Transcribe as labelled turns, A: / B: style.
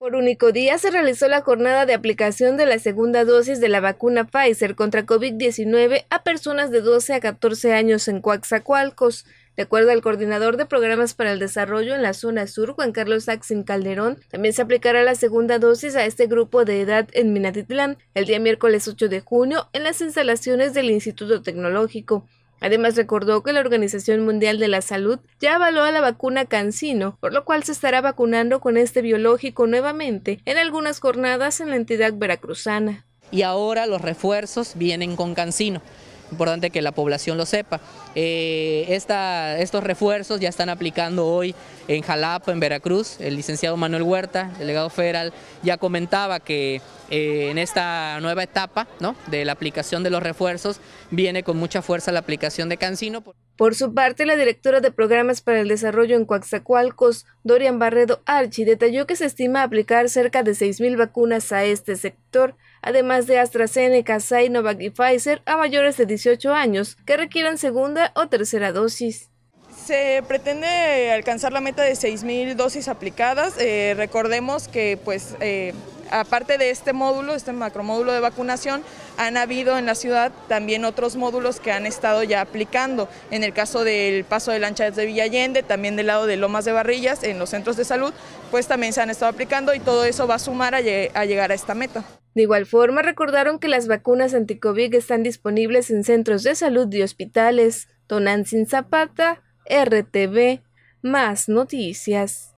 A: Por único día se realizó la jornada de aplicación de la segunda dosis de la vacuna Pfizer contra COVID-19 a personas de 12 a 14 años en Coaxacualcos. De acuerdo al coordinador de programas para el desarrollo en la zona sur, Juan Carlos Axin Calderón, también se aplicará la segunda dosis a este grupo de edad en Minatitlán el día miércoles 8 de junio en las instalaciones del Instituto Tecnológico. Además, recordó que la Organización Mundial de la Salud ya avaló a la vacuna Cancino, por lo cual se estará vacunando con este biológico nuevamente en algunas jornadas en la entidad veracruzana.
B: Y ahora los refuerzos vienen con Cancino importante que la población lo sepa. Eh, esta, estos refuerzos ya están aplicando hoy en Jalapa, en Veracruz. El licenciado Manuel Huerta, delegado federal, ya comentaba que eh, en esta nueva etapa ¿no? de la aplicación de los refuerzos viene con mucha fuerza la aplicación de
A: Cancino. Por su parte, la directora de Programas para el Desarrollo en Coaxacualcos, Dorian Barredo Archi, detalló que se estima aplicar cerca de 6.000 vacunas a este sector, además de AstraZeneca, Sinovac y Pfizer a mayores de 18 años que requieran segunda o tercera dosis.
C: Se pretende alcanzar la meta de 6.000 dosis aplicadas. Eh, recordemos que pues... Eh, aparte de este módulo, este macromódulo de vacunación, han habido en la ciudad también otros módulos que han estado ya aplicando. En el caso del paso de lanchas de Villallende, también del lado de Lomas de Barrillas, en los centros de salud, pues también se han estado aplicando y todo eso va a sumar a, llegar a esta meta.
A: De igual forma, recordaron que las vacunas anti-COVID están disponibles en centros de salud y hospitales. sin Zapata, RTV, más noticias.